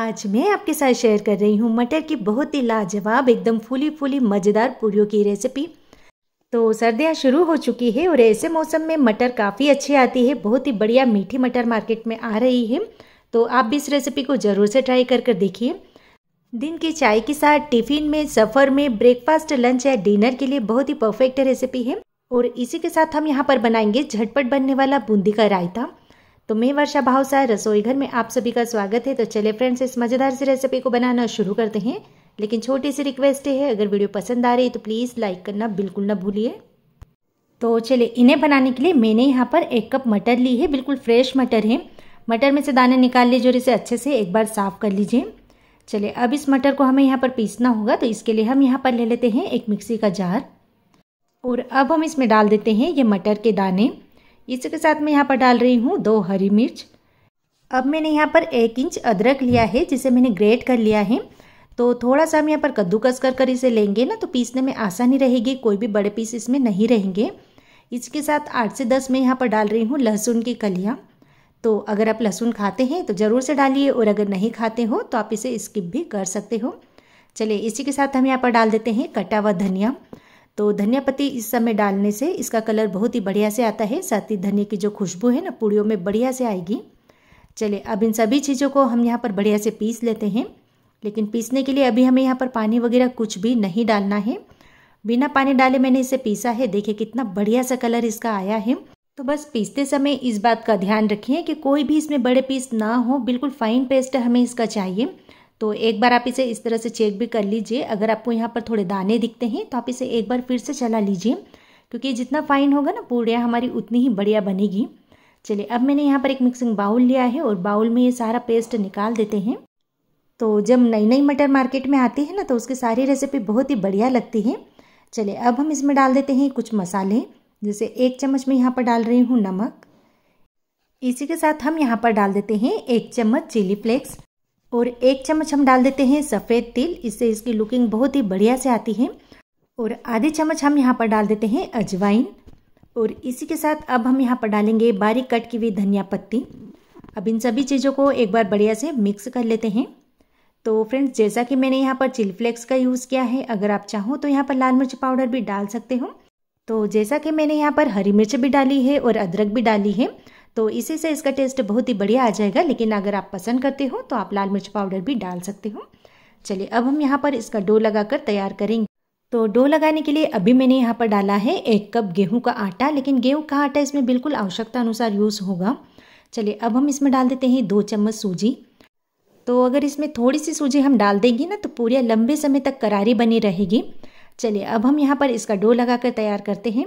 आज मैं आपके साथ शेयर कर रही हूँ मटर की बहुत ही लाजवाब एकदम फूली फूली मज़ेदार पूरियों की रेसिपी तो सर्दियाँ शुरू हो चुकी है और ऐसे मौसम में मटर काफ़ी अच्छी आती है बहुत ही बढ़िया मीठी मटर मार्केट में आ रही है तो आप भी इस रेसिपी को ज़रूर से ट्राई कर कर देखिए दिन की चाय के साथ टिफ़िन में सफ़र में ब्रेकफास्ट लंच या डिनर के लिए बहुत ही परफेक्ट रेसिपी है और इसी के साथ हम यहाँ पर बनाएंगे झटपट बनने वाला बूंदी का रायता तो मैं वर्षा भावसार रसोई घर में आप सभी का स्वागत है तो चले फ्रेंड्स इस मज़ेदार सी रेसिपी को बनाना शुरू करते हैं लेकिन छोटी सी रिक्वेस्ट है अगर वीडियो पसंद आ रही तो प्लीज़ लाइक करना बिल्कुल ना भूलिए तो चलिए इन्हें बनाने के लिए मैंने यहाँ पर एक कप मटर ली है बिल्कुल फ्रेश मटर है मटर में से दाने निकाल लीजिए और इसे अच्छे से एक बार साफ़ कर लीजिए चलिए अब इस मटर को हमें यहाँ पर पीसना होगा तो इसके लिए हम यहाँ पर ले लेते हैं एक मिक्सी का जार और अब हम इसमें डाल देते हैं ये मटर के दाने इसी के साथ मैं यहाँ पर डाल रही हूँ दो हरी मिर्च अब मैंने यहाँ पर एक इंच अदरक लिया है जिसे मैंने ग्रेट कर लिया है तो थोड़ा सा हम यहाँ पर कद्दूकस कर कर इसे लेंगे ना तो पीसने में आसानी रहेगी कोई भी बड़े पीस इसमें नहीं रहेंगे इसके साथ आठ से दस मैं यहाँ पर डाल रही हूँ लहसुन की कलियाँ तो अगर आप लहसुन खाते हैं तो ज़रूर से डालिए और अगर नहीं खाते हो तो आप इसे स्किप भी कर सकते हो चलिए इसी के साथ हम यहाँ पर डाल देते हैं कटा हुआ धनिया तो धनिया पत्ती इस समय डालने से इसका कलर बहुत ही बढ़िया से आता है साथ ही धनिया की जो खुशबू है ना पूड़ियों में बढ़िया से आएगी चलिए अब इन सभी चीज़ों को हम यहाँ पर बढ़िया से पीस लेते हैं लेकिन पीसने के लिए अभी हमें यहाँ पर पानी वगैरह कुछ भी नहीं डालना है बिना पानी डाले मैंने इसे पीसा है देखिए कितना बढ़िया सा कलर इसका आया है तो बस पीसते समय इस बात का ध्यान रखिए कि कोई भी इसमें बड़े पीस ना हो बिल्कुल फाइन पेस्ट हमें इसका चाहिए तो एक बार आप इसे इस तरह से चेक भी कर लीजिए अगर आपको यहाँ पर थोड़े दाने दिखते हैं तो आप इसे एक बार फिर से चला लीजिए क्योंकि जितना फाइन होगा ना पूड़िया हमारी उतनी ही बढ़िया बनेगी चलिए अब मैंने यहाँ पर एक मिक्सिंग बाउल लिया है और बाउल में ये सारा पेस्ट निकाल देते हैं तो जब नई नई मटर मार्केट में आती है ना तो उसकी सारी रेसिपी बहुत ही बढ़िया लगती है चलिए अब हम इसमें डाल देते हैं कुछ मसाले जैसे एक चम्मच में यहाँ पर डाल रही हूँ नमक इसी के साथ हम यहाँ पर डाल देते हैं एक चम्मच चिली फ्लेक्स और एक चम्मच हम डाल देते हैं सफ़ेद तिल इससे इसकी लुकिंग बहुत ही बढ़िया से आती है और आधे चम्मच हम यहाँ पर डाल देते हैं अजवाइन और इसी के साथ अब हम यहाँ पर डालेंगे बारीक कट की हुई धनिया पत्ती अब इन सभी चीज़ों को एक बार बढ़िया से मिक्स कर लेते हैं तो फ्रेंड्स जैसा कि मैंने यहाँ पर चिली फ्लेक्स का यूज़ किया है अगर आप चाहो तो यहाँ पर लाल मिर्च पाउडर भी डाल सकते हो तो जैसा कि मैंने यहाँ पर हरी मिर्च भी डाली है और अदरक भी डाली है तो इसी से इसका टेस्ट बहुत ही बढ़िया आ जाएगा लेकिन अगर आप पसंद करते हो तो आप लाल मिर्च पाउडर भी डाल सकते हो चलिए अब हम यहाँ पर इसका डो लगाकर तैयार करेंगे तो डो लगाने के लिए अभी मैंने यहाँ पर डाला है एक कप गेहूं का आटा लेकिन गेहूं का आटा इसमें बिल्कुल आवश्यकता अनुसार यूज़ होगा चलिए अब हम इसमें डाल देते हैं दो चम्मच सूजी तो अगर इसमें थोड़ी सी सूजी हम डाल देंगे ना तो पूरा लंबे समय तक करारी बनी रहेगी चलिए अब हम यहाँ पर इसका डो लगाकर तैयार करते हैं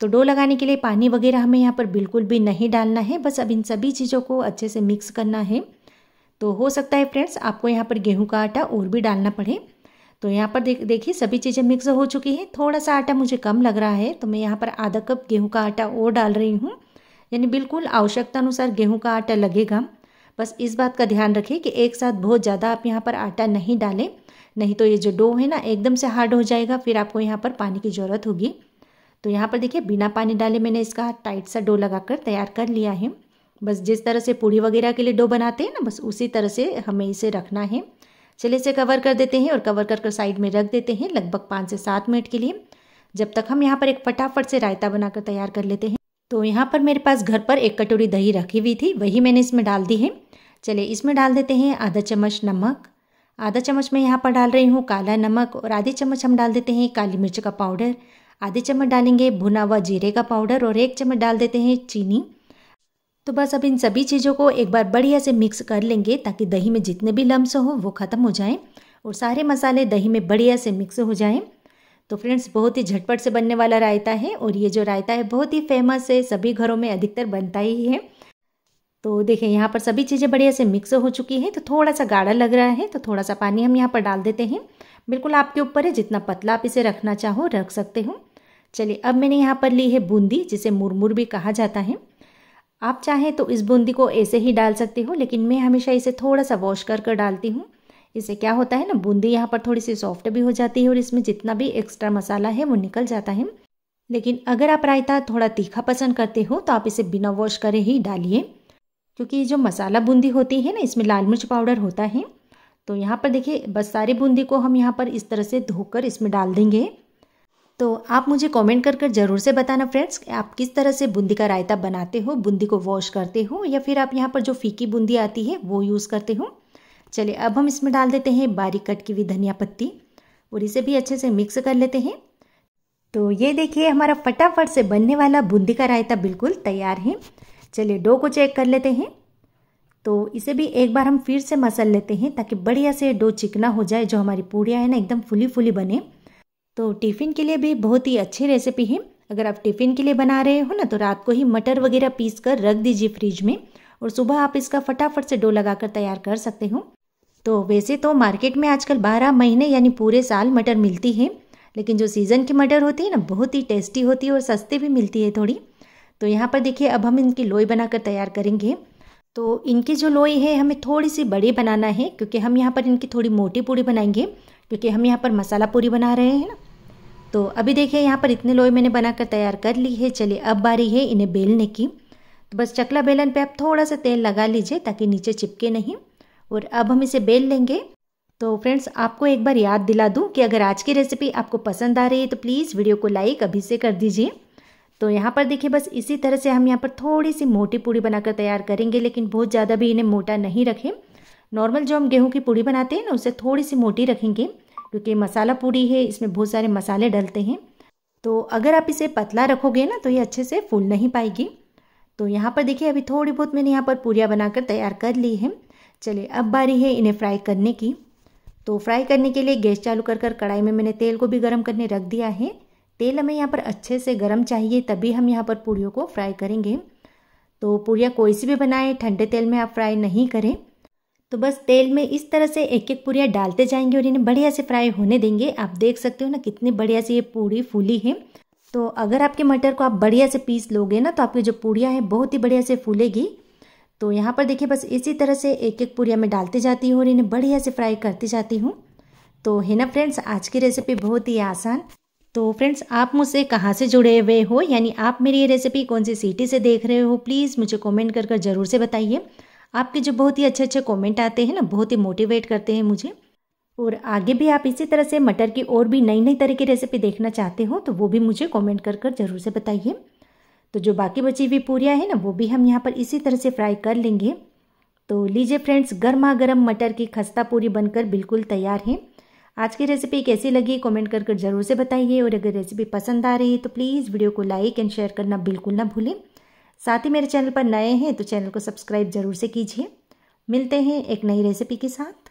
तो डो लगाने के लिए पानी वगैरह हमें यहाँ पर बिल्कुल भी नहीं डालना है बस अब इन सभी चीज़ों को अच्छे से मिक्स करना है तो हो सकता है फ्रेंड्स आपको यहाँ पर गेहूं का आटा और भी डालना पड़े तो यहाँ पर देख देखिए सभी चीज़ें मिक्स हो चुकी हैं थोड़ा सा आटा मुझे कम लग रहा है तो मैं यहाँ पर आधा कप गेहूं का आटा और डाल रही हूँ यानी बिल्कुल आवश्यकता अनुसार गेहूँ का आटा लगेगा बस इस बात का ध्यान रखें कि एक साथ बहुत ज़्यादा आप यहाँ पर आटा नहीं डालें नहीं तो ये जो डो है ना एकदम से हार्ड हो जाएगा फिर आपको यहाँ पर पानी की ज़रूरत होगी तो यहाँ पर देखिए बिना पानी डाले मैंने इसका टाइट सा डो लगाकर तैयार कर लिया है बस जिस तरह से पूड़ी वगैरह के लिए डो बनाते हैं ना बस उसी तरह से हमें इसे रखना है चलिए इसे कवर कर देते हैं और कवर कर कर साइड में रख देते हैं लगभग पाँच से सात मिनट के लिए जब तक हम यहाँ पर एक फटाफट से रायता बनाकर तैयार कर लेते हैं तो यहाँ पर मेरे पास घर पर एक कटोरी दही रखी हुई थी वही मैंने इसमें डाल दी है चलिए इसमें डाल देते हैं आधा चम्मच नमक आधा चम्मच मैं यहाँ पर डाल रही हूँ काला नमक और आधी चम्मच हम डाल देते हैं काली मिर्च का पाउडर आधे चम्मच डालेंगे भुना हुआ जीरे का पाउडर और एक चम्मच डाल देते हैं चीनी तो बस अब इन सभी चीज़ों को एक बार बढ़िया से मिक्स कर लेंगे ताकि दही में जितने भी लम्स हों वो ख़त्म हो जाएं और सारे मसाले दही में बढ़िया से मिक्स हो जाएं तो फ्रेंड्स बहुत ही झटपट से बनने वाला रायता है और ये जो रायता है बहुत ही फेमस है सभी घरों में अधिकतर बनता ही है तो देखें यहाँ पर सभी चीज़ें बढ़िया से मिक्स हो चुकी हैं तो थोड़ा सा गाढ़ा लग रहा है तो थोड़ा सा पानी हम यहाँ पर डाल देते हैं बिल्कुल आपके ऊपर है जितना पतला आप इसे रखना चाहो रख सकते हो चलिए अब मैंने यहाँ पर ली है बूंदी जिसे मुरमुर भी कहा जाता है आप चाहें तो इस बूंदी को ऐसे ही डाल सकते हो लेकिन मैं हमेशा इसे थोड़ा सा वॉश कर कर डालती हूँ इससे क्या होता है ना बूंदी यहाँ पर थोड़ी सी सॉफ्ट भी हो जाती है और इसमें जितना भी एक्स्ट्रा मसाला है वो निकल जाता है लेकिन अगर आप रायता थोड़ा तीखा पसंद करते हो तो आप इसे बिना वॉश करे ही डालिए क्योंकि जो मसाला बूंदी होती है ना इसमें लाल मिर्च पाउडर होता है तो यहाँ पर देखिए बस सारी बूंदी को हम यहाँ पर इस तरह से धोकर इसमें डाल देंगे तो आप मुझे कमेंट कर कर ज़रूर से बताना फ्रेंड्स कि आप किस तरह से बूंदी का रायता बनाते हो बूंदी को वॉश करते हो या फिर आप यहाँ पर जो फीकी बूंदी आती है वो यूज़ करते हो चलिए अब हम इसमें डाल देते हैं बारीक कट की हुई धनिया पत्ती और इसे भी अच्छे से मिक्स कर लेते हैं तो ये देखिए हमारा फटाफट से बनने वाला बूंदी का रायता बिल्कुल तैयार है चलिए डो को चेक कर लेते हैं तो इसे भी एक बार हम फिर से मसल लेते हैं ताकि बढ़िया से डो चिकना हो जाए जो हमारी पूड़ियाँ है ना एकदम फुली फुली बने तो टिफ़िन के लिए भी बहुत ही अच्छी रेसिपी है अगर आप टिफ़िन के लिए बना रहे हो ना तो रात को ही मटर वगैरह पीस कर रख दीजिए फ्रिज में और सुबह आप इसका फटाफट से डो लगाकर तैयार कर सकते हो तो वैसे तो मार्केट में आजकल बारह महीने यानी पूरे साल मटर मिलती है लेकिन जो सीज़न की मटर होती है ना बहुत ही टेस्टी होती है और सस्ती भी मिलती है थोड़ी तो यहाँ पर देखिए अब हम इनकी लोई बनाकर तैयार करेंगे तो इनकी जो लोई है हमें थोड़ी सी बड़ी बनाना है क्योंकि हम यहाँ पर इनकी थोड़ी मोटी पूड़ी बनाएंगे क्योंकि हम यहाँ पर मसाला पूरी बना रहे हैं ना तो अभी देखिए यहाँ पर इतने लोई मैंने बनाकर तैयार कर ली है चलिए अब बारी है इन्हें बेलने की तो बस चकला बेलन पे आप थोड़ा सा तेल लगा लीजिए ताकि नीचे चिपके नहीं और अब हम इसे बेल लेंगे तो फ्रेंड्स आपको एक बार याद दिला दूँ कि अगर आज की रेसिपी आपको पसंद आ रही है तो प्लीज़ वीडियो को लाइक अभी से कर दीजिए तो यहाँ पर देखिए बस इसी तरह से हम यहाँ पर थोड़ी सी मोटी पूड़ी बनाकर तैयार करेंगे लेकिन बहुत ज़्यादा भी इन्हें मोटा नहीं रखें नॉर्मल जो हम गेहूं की पूड़ी बनाते हैं ना उसे थोड़ी सी मोटी रखेंगे क्योंकि मसाला पूरी है इसमें बहुत सारे मसाले डलते हैं तो अगर आप इसे पतला रखोगे ना तो ये अच्छे से फूल नहीं पाएगी तो यहाँ पर देखिए अभी थोड़ी बहुत मैंने यहाँ पर पूरियाँ बनाकर तैयार कर ली है चलिए अब बारी है इन्हें फ्राई करने की तो फ्राई करने के लिए गैस चालू कर कर कढ़ाई में मैंने तेल को भी गर्म करने रख दिया है तेल हमें यहाँ पर अच्छे से गर्म चाहिए तभी हम यहाँ पर पूड़ियों को फ्राई करेंगे तो पूड़ियाँ कोई सी भी बनाएं ठंडे तेल में आप फ्राई नहीं करें तो बस तेल में इस तरह से एक एक पूरियाँ डालते जाएंगे और इन्हें बढ़िया से फ्राई होने देंगे आप देख सकते हो ना कितनी बढ़िया से ये पूरी फूली है तो अगर आपके मटर को आप बढ़िया से पीस लोगे ना तो आपकी जो पूड़ियाँ हैं बहुत ही बढ़िया से फूलेगी तो यहाँ पर देखिए बस इसी तरह से एक एक पूड़िया मैं डालती जाती हूँ और इन्हें बढ़िया से फ्राई करती जाती हूँ तो है ना फ्रेंड्स आज की रेसिपी बहुत ही आसान तो फ्रेंड्स आप मुझसे कहाँ से जुड़े हुए हो यानी आप मेरी ये रेसिपी कौन सी सिटी से देख रहे हो प्लीज़ मुझे कॉमेंट कर कर ज़रूर से बताइए आपके जो बहुत ही अच्छे अच्छे कमेंट आते हैं ना बहुत ही मोटिवेट करते हैं मुझे और आगे भी आप इसी तरह से मटर की और भी नई नई तरह की रेसिपी देखना चाहते हो तो वो भी मुझे कमेंट कर कर ज़रूर से बताइए तो जो बाकी बची हुई पूरियाँ हैं ना वो भी हम यहाँ पर इसी तरह से फ्राई कर लेंगे तो लीजिए फ्रेंड्स गर्मा गर्म मटर की खस्ता पूरी बनकर बिल्कुल तैयार है आज की रेसिपी कैसी लगी कमेंट कर कर जरूर से बताइए और अगर रेसिपी पसंद आ रही है तो प्लीज़ वीडियो को लाइक एंड शेयर करना बिल्कुल ना भूलें साथ ही मेरे चैनल पर नए हैं तो चैनल को सब्सक्राइब ज़रूर से कीजिए मिलते हैं एक नई रेसिपी के साथ